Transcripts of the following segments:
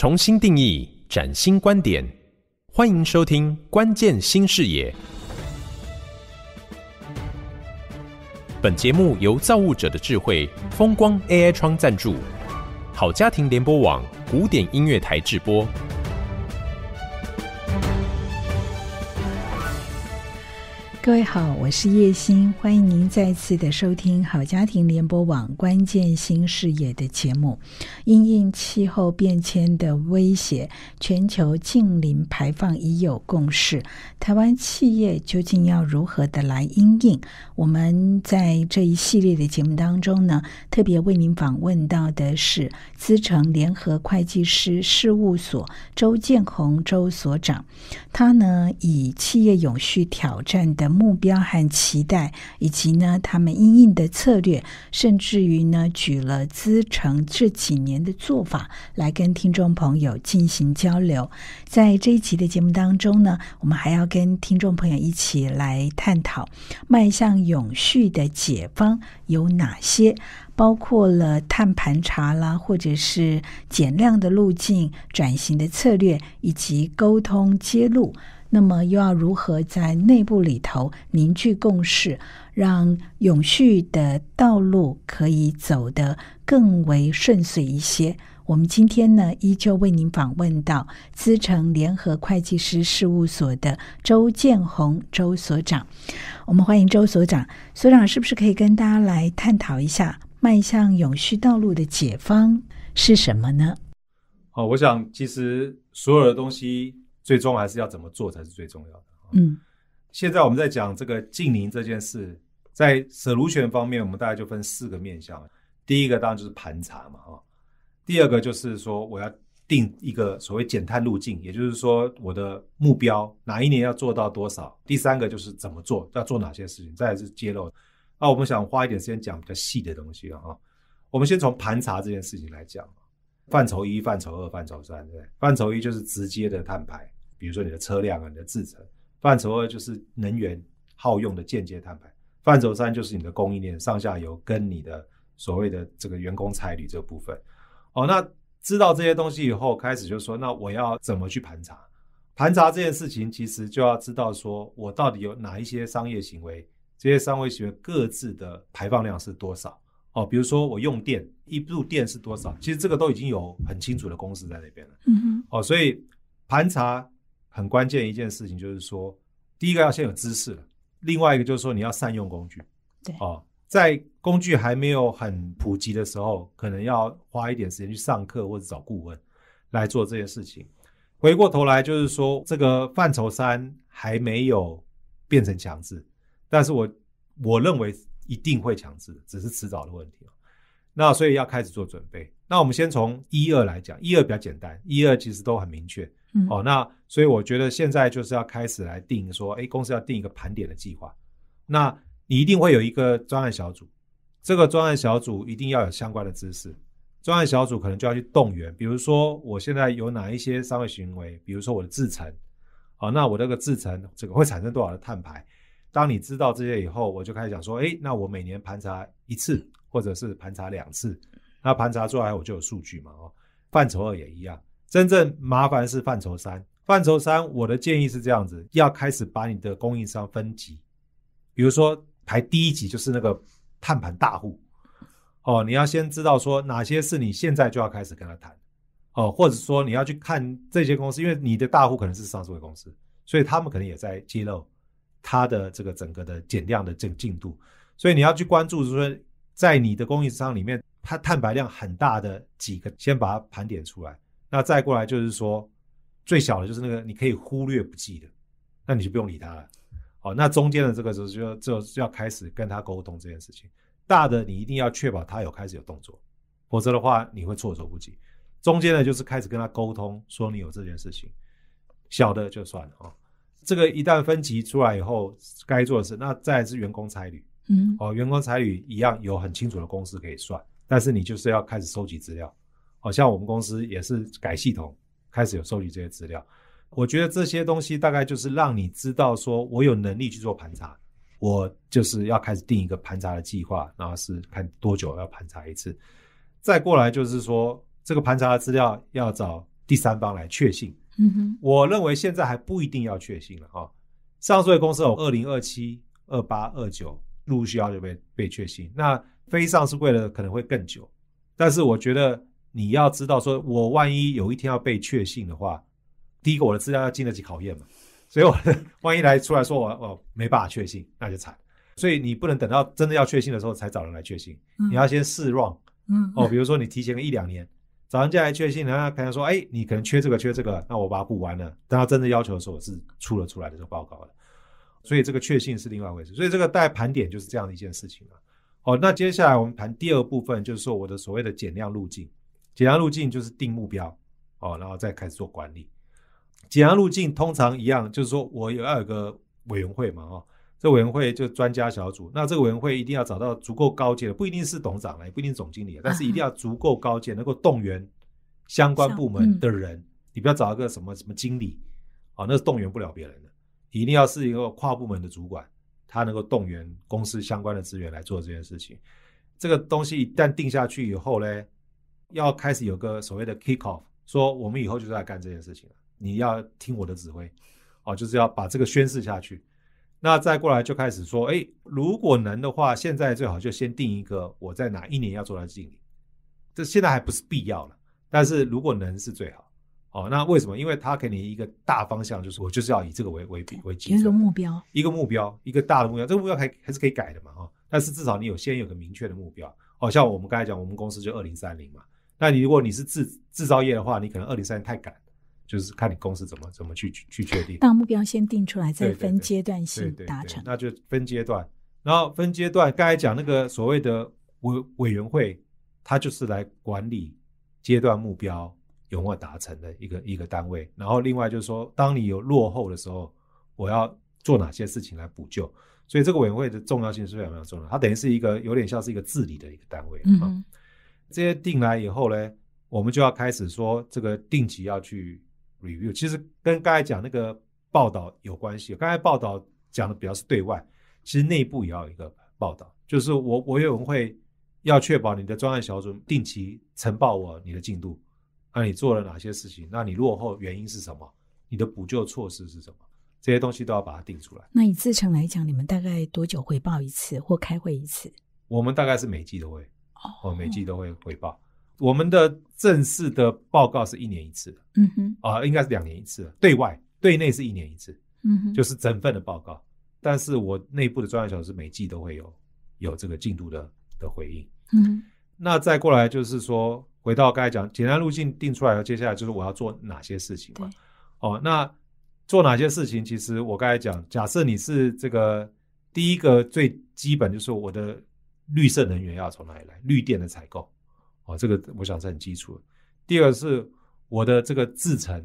重新定义，崭新观点。欢迎收听《关键新视野》。本节目由造物者的智慧风光 AI 窗赞助，好家庭联播网古典音乐台制播。各位好，我是叶欣，欢迎您再次的收听好家庭联播网关键新视野的节目。因应气候变迁的威胁，全球近零排放已有共识，台湾企业究竟要如何的来应应？我们在这一系列的节目当中呢，特别为您访问到的是资诚联合会计师事务所周建宏周所长，他呢以企业永续挑战的。目标和期待，以及呢他们应用的策略，甚至于呢举了资诚这几年的做法来跟听众朋友进行交流。在这一集的节目当中呢，我们还要跟听众朋友一起来探讨迈向永续的解方有哪些，包括了碳盘查啦，或者是减量的路径、转型的策略，以及沟通揭露。那么又要如何在内部里头凝聚共识，让永续的道路可以走得更为顺遂一些？我们今天呢，依旧为您访问到资诚联合会计师事务所的周建宏周所长。我们欢迎周所长。所长是不是可以跟大家来探讨一下迈向永续道路的解方是什么呢？好，我想其实所有的东西。最终还是要怎么做才是最重要的。嗯，现在我们在讲这个静宁这件事，在舍卢权方面，我们大概就分四个面向。第一个当然就是盘查嘛，哈。第二个就是说，我要定一个所谓减碳路径，也就是说，我的目标哪一年要做到多少。第三个就是怎么做，要做哪些事情，再是揭露。那我们想花一点时间讲比较细的东西了，哈。我们先从盘查这件事情来讲。范畴一、范畴二、范畴三，对范畴一就是直接的碳排，比如说你的车辆啊、你的制程；范畴二就是能源耗用的间接碳排；范畴三就是你的供应链上下游跟你的所谓的这个员工差旅这部分。哦，那知道这些东西以后，开始就说，那我要怎么去盘查？盘查这件事情，其实就要知道说我到底有哪一些商业行为，这些商业行为各自的排放量是多少。哦，比如说我用电，一度电是多少？其实这个都已经有很清楚的公式在那边了。嗯哼。哦，所以盘查很关键一件事情就是说，第一个要先有知识了，另外一个就是说你要善用工具。对。哦，在工具还没有很普及的时候，可能要花一点时间去上课或者找顾问来做这件事情。回过头来就是说，这个范畴三还没有变成强制，但是我我认为。一定会强制的，只是迟早的问题那所以要开始做准备。那我们先从一二来讲，一二比较简单，一二其实都很明确。嗯，哦，那所以我觉得现在就是要开始来定说，哎，公司要定一个盘点的计划。那你一定会有一个专案小组，这个专案小组一定要有相关的知识。专案小组可能就要去动员，比如说我现在有哪一些商业行为，比如说我的制程，好，那我这个制程这个会产生多少的碳排？当你知道这些以后，我就开始想说：，哎，那我每年盘查一次，或者是盘查两次，那盘查出来我就有数据嘛，哦。范畴二也一样，真正麻烦是范畴三。范畴三，我的建议是这样子：，要开始把你的供应商分级，比如说排第一级就是那个碳盘大户，哦，你要先知道说哪些是你现在就要开始跟他谈，哦，或者说你要去看这些公司，因为你的大户可能是上市公司，所以他们可能也在揭露。它的这个整个的减量的进进度，所以你要去关注，就是说，在你的供应商里面，它碳排量很大的几个，先把它盘点出来。那再过来就是说，最小的就是那个你可以忽略不计的，那你就不用理它了。好，那中间的这个，时就就就要开始跟他沟通这件事情。大的你一定要确保他有开始有动作，否则的话你会措手不及。中间的就是开始跟他沟通，说你有这件事情，小的就算了啊。这个一旦分级出来以后，该做的事，那再是员工差旅，嗯，哦，员工差旅一样有很清楚的公司可以算，但是你就是要开始收集资料，哦，像我们公司也是改系统开始有收集这些资料，我觉得这些东西大概就是让你知道说，我有能力去做盘查，我就是要开始定一个盘查的计划，然后是看多久要盘查一次，再过来就是说这个盘查的资料要找第三方来确信。嗯哼，我认为现在还不一定要确信了哈。上市公司有二零二七、二八、二九，陆续要就被被确信。那非上市贵的可能会更久。但是我觉得你要知道，说我万一有一天要被确信的话，第一个我的资料经得起考验嘛。所以，我万一来出来说我我没办法确信，那就惨。所以你不能等到真的要确信的时候才找人来确信，你要先试 run。嗯，哦，比如说你提前个一两年。找人家来确信，然后可能说：“哎，你可能缺这个，缺这个，那我把它补完了。”等他真的要求的时候，是出了出来的这个报告的。所以这个确信是另外一回事。所以这个带盘点就是这样的一件事情了。好，那接下来我们谈第二部分，就是说我的所谓的减量路径。减量路径就是定目标，哦，然后再开始做管理。减量路径通常一样，就是说我有要有个委员会嘛，哦。这委员会就专家小组，那这个委员会一定要找到足够高阶的，不一定是董事长也不一定是总经理，但是一定要足够高阶，能够动员相关部门的人。你不要找一个什么什么经理，啊，那是动员不了别人的。一定要是一个跨部门的主管，他能够动员公司相关的资源来做这件事情。这个东西一旦定下去以后呢，要开始有个所谓的 kick off，说我们以后就是在干这件事情了，你要听我的指挥，哦，就是要把这个宣誓下去。那再过来就开始说，哎，如果能的话，现在最好就先定一个，我在哪一年要做到经理。这现在还不是必要了，但是如果能是最好。哦，那为什么？因为他给你一个大方向，就是我就是要以这个为为为基准。一个目标，一个目标，一个大的目标，这个目标还还是可以改的嘛，哈。但是至少你有先有个明确的目标。哦，像我们刚才讲，我们公司就二零三零嘛。那你如果你是制制造业的话，你可能二零三零太赶。就是看你公司怎么怎么去去确定把目标，先定出来，再分阶段性达成。那就分阶段，然后分阶段。刚才讲那个所谓的委委员会，它就是来管理阶段目标有没有达成的一个一个单位。然后另外就是说，当你有落后的时候，我要做哪些事情来补救。所以这个委员会的重要性是非常非常重要它等于是一个有点像是一个治理的一个单位。嗯，这些定来以后呢，我们就要开始说这个定期要去。review 其实跟刚才讲那个报道有关系。刚才报道讲的比较是对外，其实内部也要有一个报道。就是我，我有文会要确保你的专案小组定期呈报我你的进度，那你做了哪些事情？那你落后原因是什么？你的补救措施是什么？这些东西都要把它定出来。那以自成来讲，你们大概多久汇报一次或开会一次？我们大概是每季都会哦，每季都会汇报。我们的正式的报告是一年一次的，嗯哼，啊，应该是两年一次。对外、对内是一年一次，嗯哼，就是整份的报告。但是我内部的专业小组是每季都会有有这个进度的的回应，嗯哼。那再过来就是说，回到刚才讲，简单路径定出来了，接下来就是我要做哪些事情了。哦，那做哪些事情？其实我刚才讲，假设你是这个第一个最基本，就是我的绿色能源要从哪里来？绿电的采购。啊，这个我想是很基础的。第二个是我的这个自成，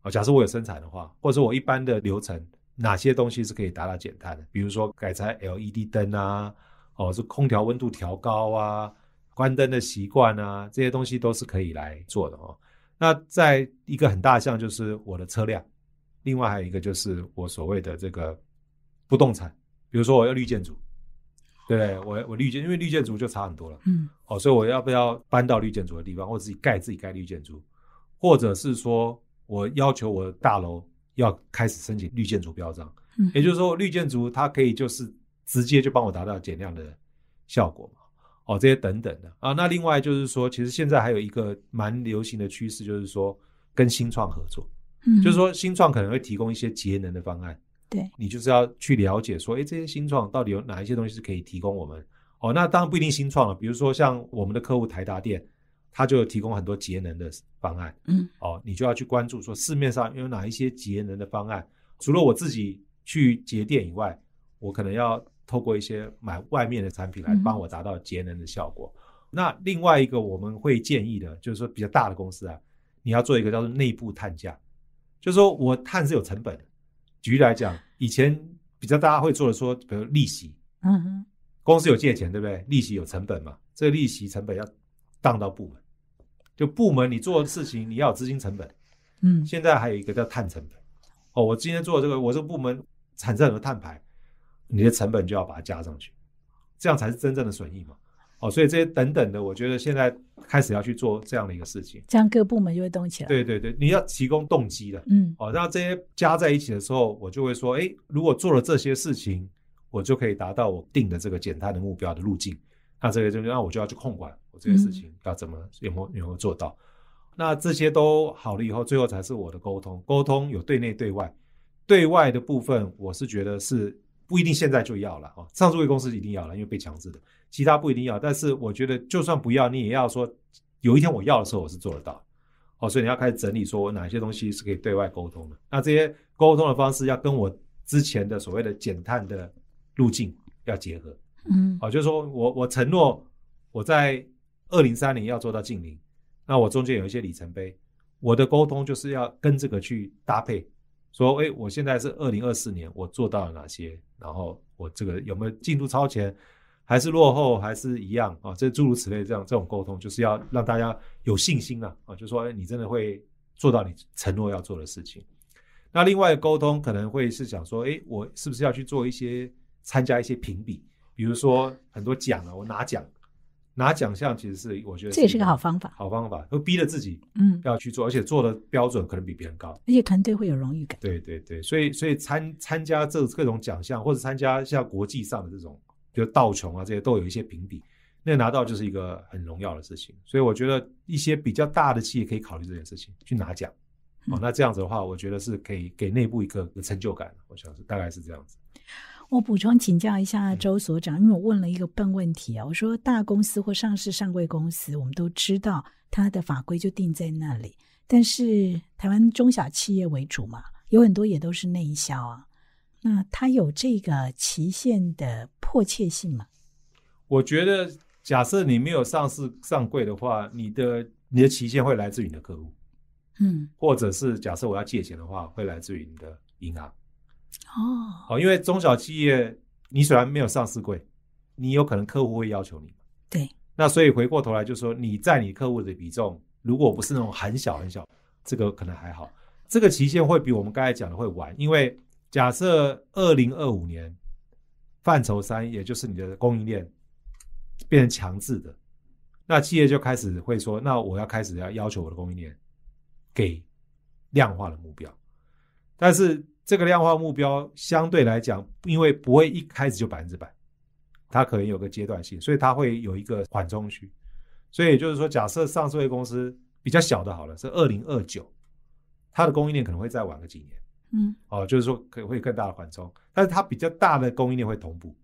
啊，假设我有生产的话，或者我一般的流程，哪些东西是可以达到减碳的？比如说改拆 LED 灯啊，哦，是空调温度调高啊，关灯的习惯啊，这些东西都是可以来做的哦。那在一个很大项就是我的车辆，另外还有一个就是我所谓的这个不动产，比如说我要绿建筑。对我，我绿建，因为绿建筑就差很多了，嗯，哦，所以我要不要搬到绿建筑的地方，或者自己盖自己盖绿建筑，或者是说，我要求我大楼要开始申请绿建筑标章，嗯，也就是说，绿建筑它可以就是直接就帮我达到减量的效果嘛，哦，这些等等的啊，那另外就是说，其实现在还有一个蛮流行的趋势，就是说跟新创合作，嗯，就是说新创可能会提供一些节能的方案。对你就是要去了解，说，哎，这些新创到底有哪一些东西是可以提供我们？哦，那当然不一定新创了，比如说像我们的客户台达电，他就提供很多节能的方案，嗯，哦，你就要去关注说市面上有哪一些节能的方案。除了我自己去节电以外，我可能要透过一些买外面的产品来帮我达到节能的效果。那另外一个我们会建议的，就是说比较大的公司啊，你要做一个叫做内部碳价，就是说我碳是有成本的。局来讲，以前比较大家会做的，说比如利息，嗯，公司有借钱，对不对？利息有成本嘛，这个利息成本要当到部门，就部门你做的事情，你要有资金成本，嗯。现在还有一个叫碳成本，哦，我今天做这个，我这个部门产生很多碳排，你的成本就要把它加上去，这样才是真正的损益嘛。哦，所以这些等等的，我觉得现在开始要去做这样的一个事情，这样各部门就会动起来。对对对，你要提供动机的，嗯，哦，那这些加在一起的时候，我就会说，哎，如果做了这些事情，我就可以达到我定的这个减碳的目标的路径。那这个就那我就要去控管我这些事情要怎么有没有做到。那这些都好了以后，最后才是我的沟通，沟通有对内对外，对外的部分，我是觉得是。不一定现在就要了啊，上市公司一定要了，因为被强制的。其他不一定要，但是我觉得就算不要，你也要说，有一天我要的时候，我是做得到。哦，所以你要开始整理说哪些东西是可以对外沟通的。那这些沟通的方式要跟我之前的所谓的减碳的路径要结合。嗯，好，就是说我我承诺我在二零三零要做到净零，那我中间有一些里程碑，我的沟通就是要跟这个去搭配。说，哎，我现在是二零二四年，我做到了哪些？然后我这个有没有进度超前，还是落后，还是一样？啊，这诸如此类，这样这种沟通就是要让大家有信心啊啊，就说，哎，你真的会做到你承诺要做的事情。那另外沟通可能会是想说，哎，我是不是要去做一些参加一些评比，比如说很多奖啊，我拿奖。拿奖项其实是我觉得这也是个好方法，好方法会逼着自己，嗯，要去做，而且做的标准可能比别人高，而且团队会有荣誉感。对对对，所以所以参参加这各种奖项，或者参加像国际上的这种，比如道琼啊这些，都有一些评比，那拿到就是一个很荣耀的事情。所以我觉得一些比较大的企业可以考虑这件事情，去拿奖。哦，那这样子的话，我觉得是可以给内部一个成就感，我想是大概是这样子。我补充请教一下周所长，因为我问了一个笨问题啊。我说大公司或上市上柜公司，我们都知道它的法规就定在那里，但是台湾中小企业为主嘛，有很多也都是内销啊。那它有这个期限的迫切性吗？我觉得，假设你没有上市上柜的话，你的你的期限会来自于你的客户，嗯，或者是假设我要借钱的话，会来自于你的银行。哦，好，因为中小企业，你虽然没有上市贵，你有可能客户会要求你。对，那所以回过头来就说，你在你客户的比重，如果不是那种很小很小，这个可能还好。这个期限会比我们刚才讲的会晚，因为假设二零二五年范畴三，也就是你的供应链变成强制的，那企业就开始会说，那我要开始要要求我的供应链给量化的目标，但是。这个量化目标相对来讲，因为不会一开始就百分之百，它可能有个阶段性，所以它会有一个缓冲区。所以就是说，假设上市公司比较小的，好了，是二零二九，它的供应链可能会再晚个几年。嗯，哦，就是说，可会更大的缓冲，但是它比较大的供应链会同步。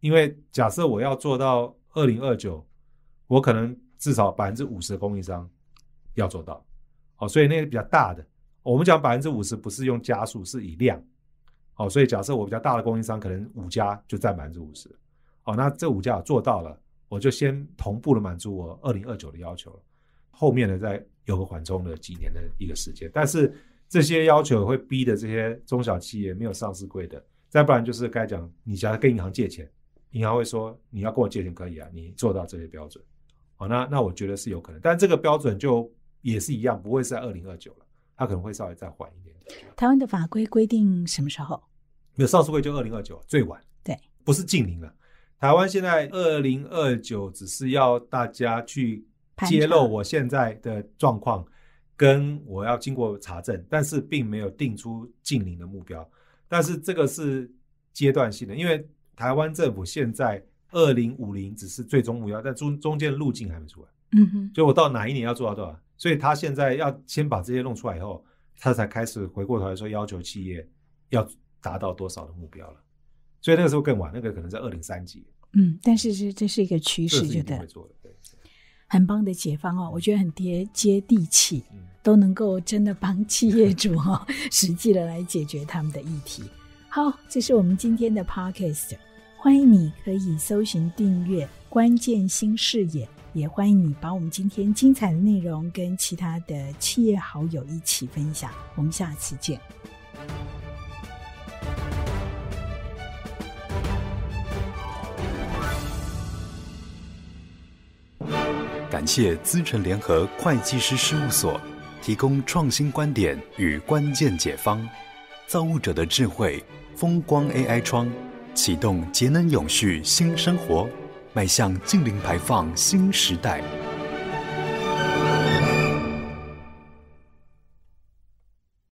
因为假设我要做到二零二九，我可能至少百分之五十供应商要做到。哦，所以那些比较大的。我们讲百分之五十不是用加数，是以量，哦，所以假设我比较大的供应商可能五家就占百分之五十，好，那这五家做到了，我就先同步的满足我二零二九的要求，后面呢再有个缓冲的几年的一个时间。但是这些要求会逼的这些中小企业没有上市规则，再不然就是该讲你，假如跟银行借钱，银行会说你要跟我借钱可以啊，你做到这些标准，好，那那我觉得是有可能，但这个标准就也是一样，不会是二零二九了。他可能会稍微再缓一点。台湾的法规规定什么时候？没有，上诉会就二零二九最晚。对，不是近零了。台湾现在二零二九只是要大家去揭露我现在的状况，跟我要经过查证，但是并没有定出近零的目标。但是这个是阶段性的，因为台湾政府现在二零五零只是最终目标，但中中间路径还没出来。嗯哼，就我到哪一年要做到多少？所以他现在要先把这些弄出来以后，他才开始回过头来说要求企业要达到多少的目标了。所以那个时候更晚，那个可能在二零三几。嗯，但是这这是一个趋势，觉得对。很棒的解放哦，我觉得很贴接地气，都能够真的帮企业主哦，实际的来解决他们的议题。好，这是我们今天的 p a d k a s t 欢迎你可以搜寻订阅关键新视野。也欢迎你把我们今天精彩的内容跟其他的企业好友一起分享。我们下次见。感谢资诚联合会计师事务所提供创新观点与关键解方，造物者的智慧，风光 AI 窗启动节能永续新生活。迈向净零排放新时代。